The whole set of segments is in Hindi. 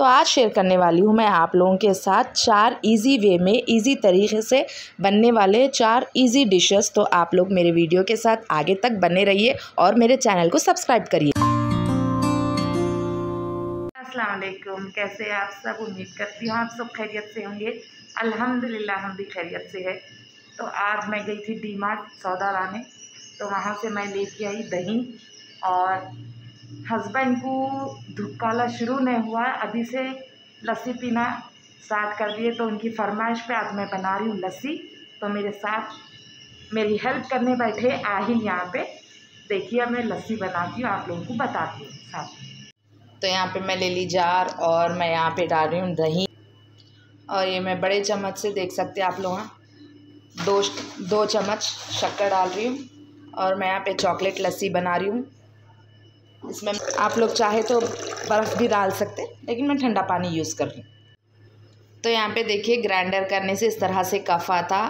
तो आज शेयर करने वाली हूँ मैं आप लोगों के साथ चार इजी वे में इजी तरीके से बनने वाले चार इजी डिशेस तो आप लोग मेरे वीडियो के साथ आगे तक बने रहिए और मेरे चैनल को सब्सक्राइब करिए असलकुम कैसे आप सब उम्मीद करती हूँ आप सब खैरियत से होंगे अल्हम्दुलिल्लाह हम भी खैरियत से है तो आज मैं गई थी डी मार्ट सौदा लाने तो वहाँ से मैं लेके आई दही और हस्बैंड को धूप काला शुरू नहीं हुआ है अभी से लस्सी पीना स्टार्ट कर दिए तो उनकी फरमाइश पे आज मैं बना रही हूँ लस्सी तो मेरे साथ मेरी हेल्प करने बैठे आ ही यहाँ पे देखिए मैं लस्सी बनाती हूँ आप लोगों को बताती हूँ साथ हाँ। तो यहाँ पे मैं ले ली जार और मैं यहाँ पे डाल रही हूँ दही और ये मैं बड़े चम्मच से देख सकते आप लोग हाँ। दो दो चम्मच शक्कर डाल रही हूँ और मैं यहाँ पे चॉकलेट लस्सी बना रही हूँ इसमें आप लोग चाहे तो बर्फ़ भी डाल सकते हैं लेकिन मैं ठंडा पानी यूज़ कर रही तो यहाँ पे देखिए ग्राइंडर करने से इस तरह से कफ आता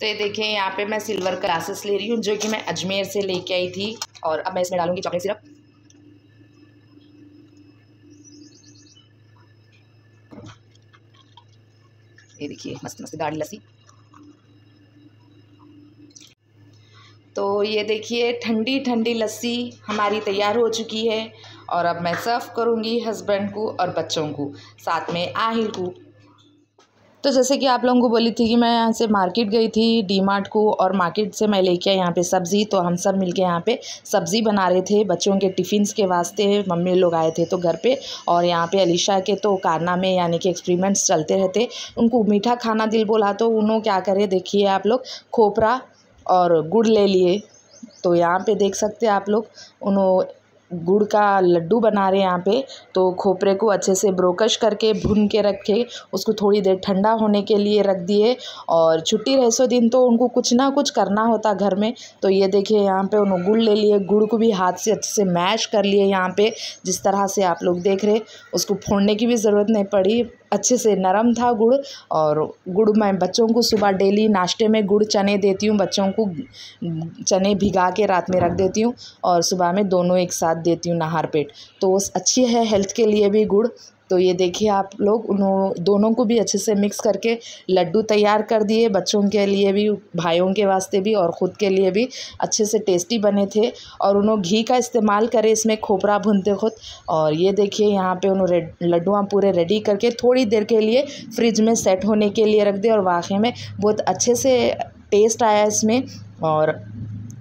तो ये देखिए यहाँ पे मैं सिल्वर ग्लासेस ले रही हूँ जो कि मैं अजमेर से लेके आई थी और अब मैं इसमें डालूँगी चॉकलेट सिरप ये देखिए मस्त मस्त गाढ़ी लस्सी तो ये देखिए ठंडी ठंडी लस्सी हमारी तैयार हो चुकी है और अब मैं सर्व करूँगी हस्बैंड को और बच्चों को साथ में आहिल को तो जैसे कि आप लोगों को बोली थी कि मैं यहाँ से मार्केट गई थी डी मार्ट को और मार्केट से मैं लेके आई यहाँ पे सब्ज़ी तो हम सब मिलके यहाँ पर सब्ज़ी बना रहे थे बच्चों के टिफ़िन के वास्ते मम्मी लोग आए थे तो घर पे और यहाँ पे अलीशा के तो कारनामे यानी कि एक्सपेरिमेंट्स चलते रहते उनको मीठा खाना दिल बोला तो उन्होंने क्या करे देखिए आप लोग खोपरा और गुड़ ले लिए तो यहाँ पे देख सकते हैं आप लोग उन्हों गुड़ का लड्डू बना रहे हैं यहाँ पे तो खोपरे को अच्छे से ब्रोकश करके भून के रखे उसको थोड़ी देर ठंडा होने के लिए रख दिए और छुट्टी रह सो दिन तो उनको कुछ ना कुछ करना होता घर में तो ये देखिए यहाँ पे उन्होंने गुड़ ले लिए गुड़ को भी हाथ से अच्छे से मैश कर लिए यहाँ पे जिस तरह से आप लोग देख रहे उसको फोड़ने की भी ज़रूरत नहीं पड़ी अच्छे से नरम था गुड़ और गुड़ मैं बच्चों को सुबह डेली नाश्ते में गुड़ चने देती हूँ बच्चों को चने भिगा के रात में रख देती हूँ और सुबह में दोनों एक साथ देती हूँ नहार पेट तो अच्छी है हेल्थ के लिए भी गुड़ तो ये देखिए आप लोग उन्हों दोनों को भी अच्छे से मिक्स करके लड्डू तैयार कर दिए बच्चों के लिए भी भाइयों के वास्ते भी और ख़ुद के लिए भी अच्छे से टेस्टी बने थे और उन्होंने घी का इस्तेमाल करें इसमें खोपरा भूनते खुद और ये देखिए यहाँ पे उन्होंने लड्डुआ पूरे रेडी करके थोड़ी देर के लिए फ्रिज में सेट होने के लिए रख दिए और वाकई में बहुत अच्छे से टेस्ट आया इसमें और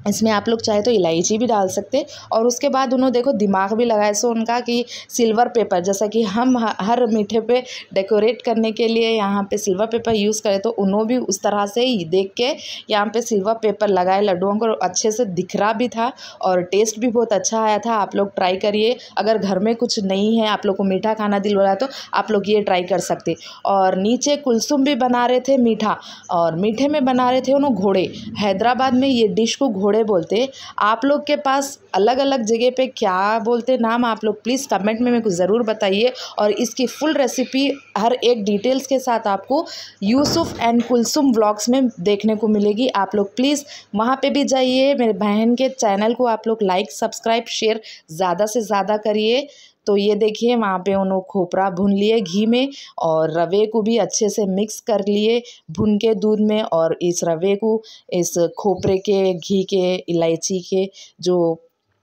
इसमें आप लोग चाहे तो इलायची भी डाल सकते हैं और उसके बाद उन्होंने देखो दिमाग भी लगाया सो उनका कि सिल्वर पेपर जैसा कि हम हर मीठे पे डेकोरेट करने के लिए यहाँ पे सिल्वर पेपर यूज़ करें तो उन्होंने भी उस तरह से ही देख के यहाँ पे सिल्वर पेपर लगाए लड्डुओं को अच्छे से दिख रहा भी था और टेस्ट भी बहुत अच्छा आया था आप लोग ट्राई करिए अगर घर में कुछ नहीं है आप लोग को मीठा खाना दिल बोला तो आप लोग ये ट्राई कर सकते और नीचे कुलसुम भी बना रहे थे मीठा और मीठे में बना रहे थे उन्होंने घोड़े हैदराबाद में ये डिश को घोड़े घोड़े बोलते आप लोग के पास अलग अलग जगह पे क्या बोलते नाम आप लोग प्लीज़ कमेंट में मेरे को ज़रूर बताइए और इसकी फुल रेसिपी हर एक डिटेल्स के साथ आपको यूसुफ एंड कुलसुम व्लॉग्स में देखने को मिलेगी आप लोग प्लीज़ वहाँ पे भी जाइए मेरे बहन के चैनल को आप लोग लाइक सब्सक्राइब शेयर ज़्यादा से ज़्यादा करिए तो ये देखिए वहाँ पे उन्होंने खोपरा भून लिए घी में और रवे को भी अच्छे से मिक्स कर लिए भून के दूध में और इस रवे को इस खोपरे के घी के इलायची के जो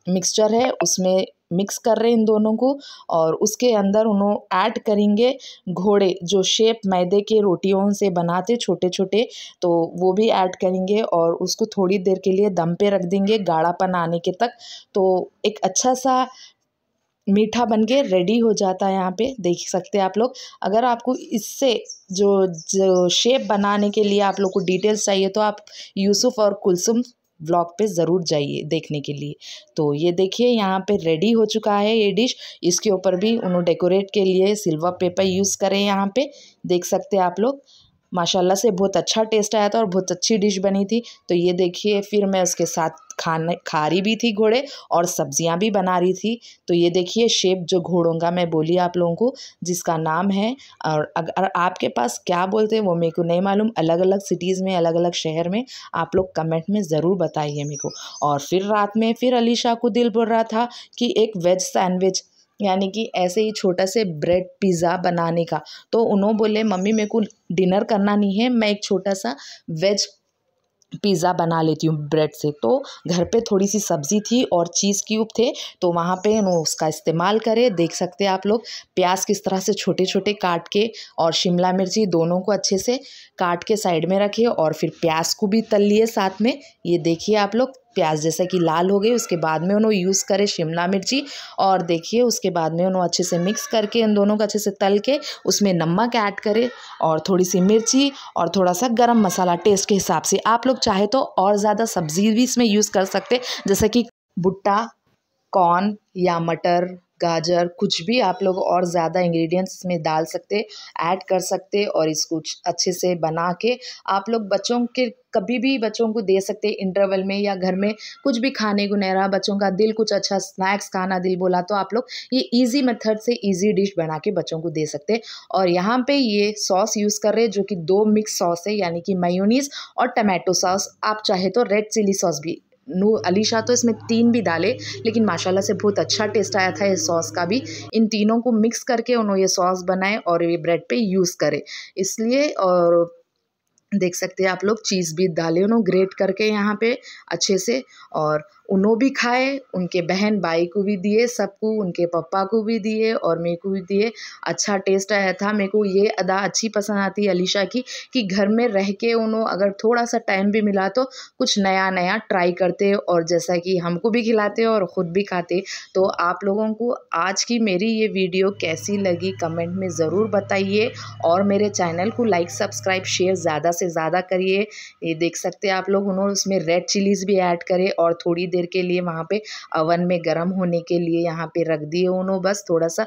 मिक्सचर है उसमें मिक्स कर रहे हैं इन दोनों को और उसके अंदर उन्होंने ऐड करेंगे घोड़े जो शेप मैदे के रोटियों से बनाते छोटे छोटे तो वो भी ऐड करेंगे और उसको थोड़ी देर के लिए दम पे रख देंगे गाढ़ापन आने के तक तो एक अच्छा सा मीठा बन के रेडी हो जाता है यहाँ पे देख सकते हैं आप लोग अगर आपको इससे जो जो शेप बनाने के लिए आप लोग को डिटेल्स चाहिए तो आप यूसुफ और कुलसुम ब्लॉग पे ज़रूर जाइए देखने के लिए तो ये देखिए यहाँ पे रेडी हो चुका है ये डिश इसके ऊपर भी उन्होंने डेकोरेट के लिए सिल्वर पेपर यूज़ करें यहाँ पे देख सकते हैं आप लोग माशाल्लाह से बहुत अच्छा टेस्ट आया था और बहुत अच्छी डिश बनी थी तो ये देखिए फिर मैं उसके साथ खाने खा रही भी थी घोड़े और सब्जियां भी बना रही थी तो ये देखिए शेप जो घोड़ों का मैं बोली आप लोगों को जिसका नाम है और अगर आपके पास क्या बोलते हैं वो मेरे को नहीं मालूम अलग अलग सिटीज़ में अलग अलग शहर में आप लोग कमेंट में ज़रूर बताइए मेरे को और फिर रात में फिर अलीशा को दिल बोल रहा था कि एक वेज सैंडविच यानी कि ऐसे ही छोटा से ब्रेड पिज़्ज़ा बनाने का तो उन्होंने बोले मम्मी मेरे को डिनर करना नहीं है मैं एक छोटा सा वेज पिज़्ज़ा बना लेती हूँ ब्रेड से तो घर पे थोड़ी सी सब्ज़ी थी और चीज़ क्यूब थे तो वहाँ पे नो उसका इस्तेमाल करें देख सकते हैं आप लोग प्याज किस तरह से छोटे छोटे काट के और शिमला मिर्ची दोनों को अच्छे से काट के साइड में रखे और फिर प्याज को भी तल लिए साथ में ये देखिए आप लोग प्याज जैसा कि लाल हो गई उसके बाद में उन्होंने यूज़ करे शिमला मिर्ची और देखिए उसके बाद में उन्होंने अच्छे से मिक्स करके इन दोनों को अच्छे से तल के उसमें नमक ऐड करे और थोड़ी सी मिर्ची और थोड़ा सा गरम मसाला टेस्ट के हिसाब से आप लोग चाहे तो और ज़्यादा सब्ज़ी भी इसमें यूज़ कर सकते जैसे कि भुट्टा कॉर्न या मटर गाजर कुछ भी आप लोग और ज़्यादा इंग्रेडिएंट्स में डाल सकते ऐड कर सकते और इसको अच्छे से बना के आप लोग बच्चों के कभी भी बच्चों को दे सकते इंटरवल में या घर में कुछ भी खाने को नहीं रहा बच्चों का दिल कुछ अच्छा स्नैक्स खाना दिल बोला तो आप लोग ये इजी मेथड से इजी डिश बना के बच्चों को दे सकते और यहाँ पे ये सॉस यूज़ कर रहे हैं जो कि दो मिक्स सॉस है यानी कि मायोनीज और टमाटो सॉस आप चाहे तो रेड चिली सॉस भी नू अलीशा तो इसमें तीन भी डाले लेकिन माशाल्लाह से बहुत अच्छा टेस्ट आया था इस सॉस का भी इन तीनों को मिक्स करके उन्होंने ये सॉस बनाए और ये ब्रेड पे यूज़ करे इसलिए और देख सकते हैं आप लोग चीज़ भी डाले उन्होंने ग्रेट करके यहाँ पे अच्छे से और उन्हों भी खाए उनके बहन भाई को भी दिए सबको उनके पप्पा को भी दिए और मेरे को भी दिए अच्छा टेस्ट आया था मेरे को ये अदा अच्छी पसंद आती है अलीशा की कि घर में रह के उन्हों अगर थोड़ा सा टाइम भी मिला तो कुछ नया नया ट्राई करते और जैसा कि हमको भी खिलाते और ख़ुद भी खाते तो आप लोगों को आज की मेरी ये वीडियो कैसी लगी कमेंट में ज़रूर बताइए और मेरे चैनल को लाइक सब्सक्राइब शेयर ज़्यादा से ज़्यादा करिए ये देख सकते आप लोग उन्होंने उसमें रेड चिलीज़ भी ऐड करें और थोड़ी देर के लिए वहाँ पे अवन में गर्म होने के लिए यहाँ पे रख दिए उन्होंने बस थोड़ा सा